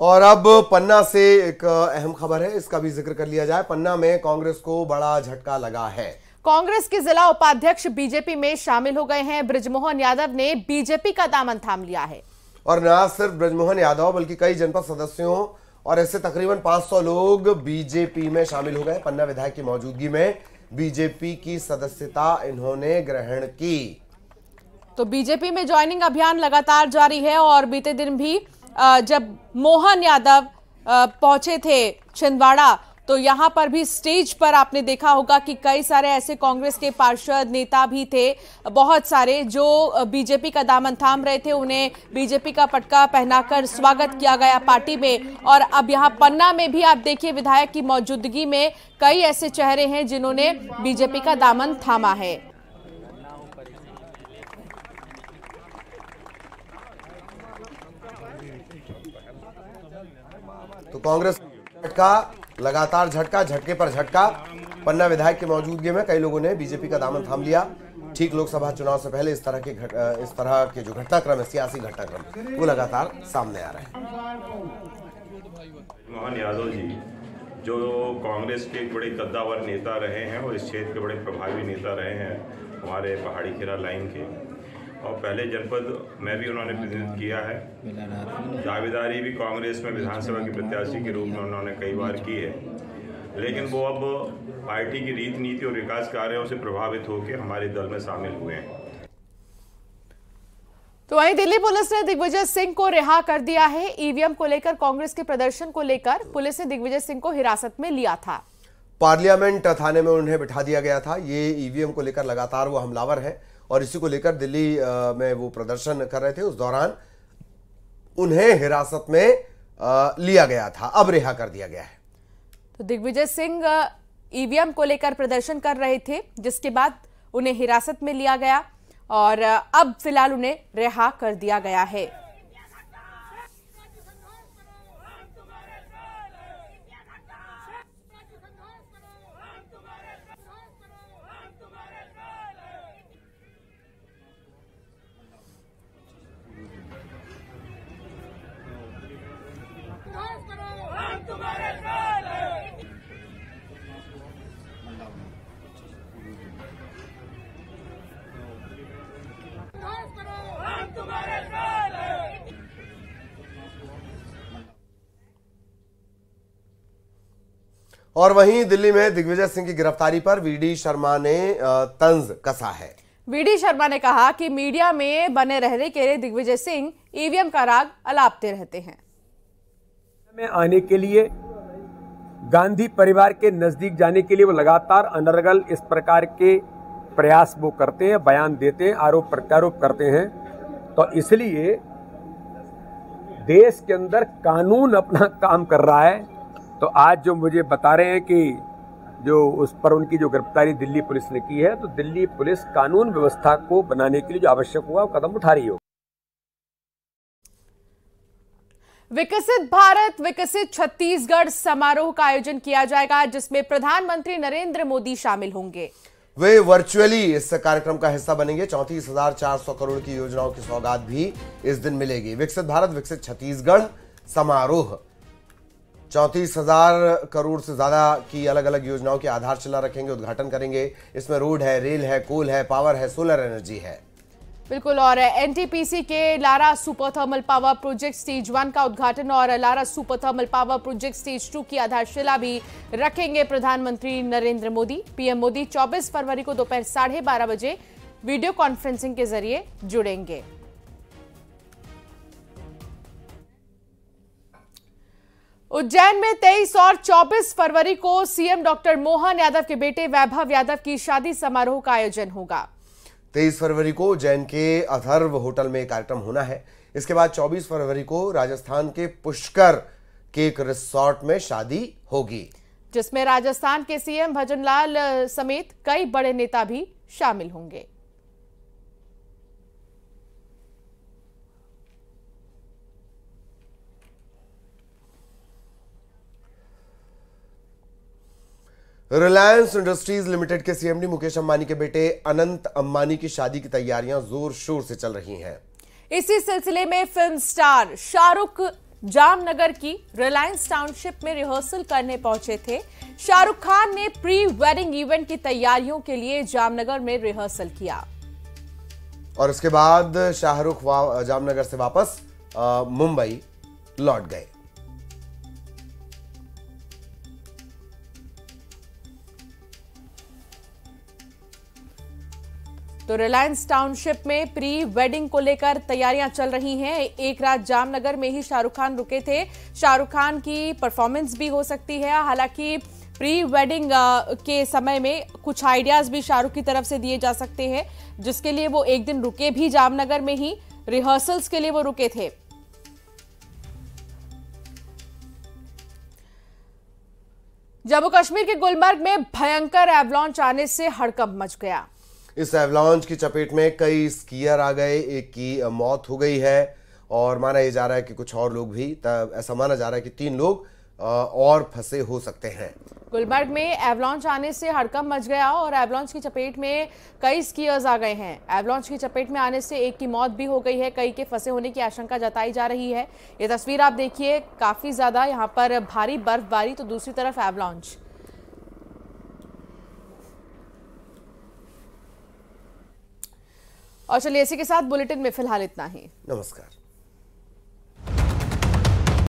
और अब पन्ना से एक अहम खबर है इसका भी जिक्र कर लिया जाए पन्ना में कांग्रेस को बड़ा झटका लगा है कांग्रेस के जिला उपाध्यक्ष बीजेपी में शामिल हो गए हैं ब्रजमोहन यादव ने बीजेपी का दामन थाम लिया है और न सिर्फ ब्रजमोहन यादव बल्कि कई जनपद सदस्यों और ऐसे तकरीबन 500 लोग बीजेपी में शामिल हो गए पन्ना विधायक की मौजूदगी में बीजेपी की सदस्यता इन्होंने ग्रहण की तो बीजेपी में ज्वाइनिंग अभियान लगातार जारी है और बीते दिन भी जब मोहन यादव पहुंचे थे छिंदवाड़ा तो यहाँ पर भी स्टेज पर आपने देखा होगा कि कई सारे ऐसे कांग्रेस के पार्षद नेता भी थे बहुत सारे जो बीजेपी का दामन थाम रहे थे उन्हें बीजेपी का पटका पहनाकर स्वागत किया गया पार्टी में और अब यहाँ पन्ना में भी आप देखिए विधायक की मौजूदगी में कई ऐसे चेहरे हैं जिन्होंने बीजेपी का दामन थामा है तो कांग्रेस झटका लगातार झटका झटके पर झटका पन्ना विधायक की मौजूदगी में कई लोगों ने बीजेपी का दामन थाम लिया ठीक लोकसभा चुनाव से पहले इस तरह के घट, इस तरह के जो घटनाक्रम है सियासी घटनाक्रम वो लगातार सामने आ रहे हैं मोहन यादव जी जो कांग्रेस के बड़े कद्दावर नेता रहे हैं और इस क्षेत्र के बड़े प्रभावी नेता रहे हैं हमारे पहाड़ी खेरा लाइन के और पहले जनपद में भी उन्होंने प्रतिनिधित्व किया है दावेदारी भी कांग्रेस में विधानसभा के प्रत्याशी के रूप में उन्होंने कई बार की है लेकिन वो अब पार्टी की रीति नीति और विकास कार्यों से प्रभावित होकर हमारे दल में शामिल हुए हैं तो वहीं दिल्ली पुलिस ने दिग्विजय सिंह को रिहा कर दिया है ईवीएम को लेकर कांग्रेस के प्रदर्शन को लेकर पुलिस ने दिग्विजय सिंह को हिरासत में लिया था पार्लियामेंट थाने में उन्हें बिठा दिया गया था ये ईवीएम को लेकर लगातार वो हमलावर है और इसी को लेकर दिल्ली में वो प्रदर्शन कर रहे थे उस दौरान उन्हें हिरासत में लिया गया था अब रिहा कर दिया गया है तो दिग्विजय सिंह ईवीएम को लेकर प्रदर्शन कर रहे थे जिसके बाद उन्हें हिरासत में लिया गया और अब फिलहाल उन्हें रिहा कर दिया गया है और वहीं दिल्ली में दिग्विजय सिंह की गिरफ्तारी पर वीडी शर्मा ने तंज कसा है वीडी शर्मा ने कहा कि मीडिया में बने रहने के लिए दिग्विजय सिंह ईवीएम का राग अलापते रहते हैं में आने के लिए गांधी परिवार के नजदीक जाने के लिए वो लगातार अनर्गल इस प्रकार के प्रयास वो करते हैं बयान देते हैं आरोप प्रत्यारोप करते हैं तो इसलिए देश के अंदर कानून अपना काम कर रहा है तो आज जो मुझे बता रहे हैं कि जो उस पर उनकी जो गिरफ्तारी दिल्ली पुलिस ने की है तो दिल्ली पुलिस कानून व्यवस्था को बनाने के लिए जो आवश्यक हुआ वो कदम उठा रही होगी विकसित भारत विकसित छत्तीसगढ़ समारोह का आयोजन किया जाएगा जिसमें प्रधानमंत्री नरेंद्र मोदी शामिल होंगे वे वर्चुअली इस कार्यक्रम का हिस्सा बनेंगे चौंतीस हजार चार सौ करोड़ की योजनाओं की सौगात भी इस दिन मिलेगी विकसित भारत विकसित छत्तीसगढ़ समारोह चौंतीस हजार करोड़ से ज़्यादा की अलग अलग योजनाओं की आधारशिला रखेंगे उद्घाटन करेंगे इसमें रोड है रेल है कोल है पावर है सोलर एनर्जी है बिल्कुल और एनटीपीसी के Lara super thermal power project stage one का उद्घाटन और Lara super thermal power project stage two की आधारशिला भी रखेंगे प्रधानमंत्री नरेंद्र मोदी पीएम मोदी 24 फरवरी को दोपहर साढ़े बारह बजे वीडियो कॉन्फ्रेंसिंग के जरिए जुड़ेंगे उज्जैन में 23 और 24 फरवरी को सीएम डॉक्टर मोहन यादव के बेटे वैभव यादव की शादी समारोह का आयोजन होगा 23 फरवरी को उज्जैन के अथर्व होटल में कार्यक्रम होना है इसके बाद 24 फरवरी को राजस्थान के पुष्कर के एक रिसोर्ट में शादी होगी जिसमें राजस्थान के सीएम भजनलाल समेत कई बड़े नेता भी शामिल होंगे रिलायंस इंडस्ट्रीज लिमिटेड के सीएमडी मुकेश अंबानी के बेटे अनंत अंबानी की शादी की तैयारियां जोर शोर से चल रही हैं। इसी सिलसिले में फिल्म स्टार शाहरुख जामनगर की रिलायंस टाउनशिप में रिहर्सल करने पहुंचे थे शाहरुख खान ने प्री वेडिंग इवेंट की तैयारियों के लिए जामनगर में रिहर्सल किया और उसके बाद शाहरुख जामनगर से वापस मुंबई लौट गए तो रिलायंस टाउनशिप में प्री वेडिंग को लेकर तैयारियां चल रही हैं एक रात जामनगर में ही शाहरुख खान रुके थे शाहरुख खान की परफॉर्मेंस भी हो सकती है हालांकि प्री वेडिंग के समय में कुछ आइडियाज भी शाहरुख की तरफ से दिए जा सकते हैं जिसके लिए वो एक दिन रुके भी जामनगर में ही रिहर्सल्स के लिए वो रुके थे जम्मू कश्मीर के गुलमर्ग में भयंकर एवलॉन्च आने से हड़कंप मच गया इस एवलॉन्च की चपेट में कई स्कीयर आ गए एक की मौत हो गई है और माना यह जा रहा है कि कुछ और लोग भी ऐसा माना जा रहा है कि तीन लोग और फंसे हो सकते हैं गुलमर्ग में एवलॉन्च आने से हड़कम मच गया और एवलॉन्च की चपेट में कई स्कीयर्स आ गए हैं एवलॉन्च की चपेट में आने से एक की मौत भी हो गई है कई के फंसे होने की आशंका जताई जा रही है ये तस्वीर आप देखिए काफ़ी ज़्यादा यहाँ पर भारी बर्फबारी तो दूसरी तरफ एवलॉन्च और चलिए इसी के साथ बुलेटिन में फिलहाल इतना ही नमस्कार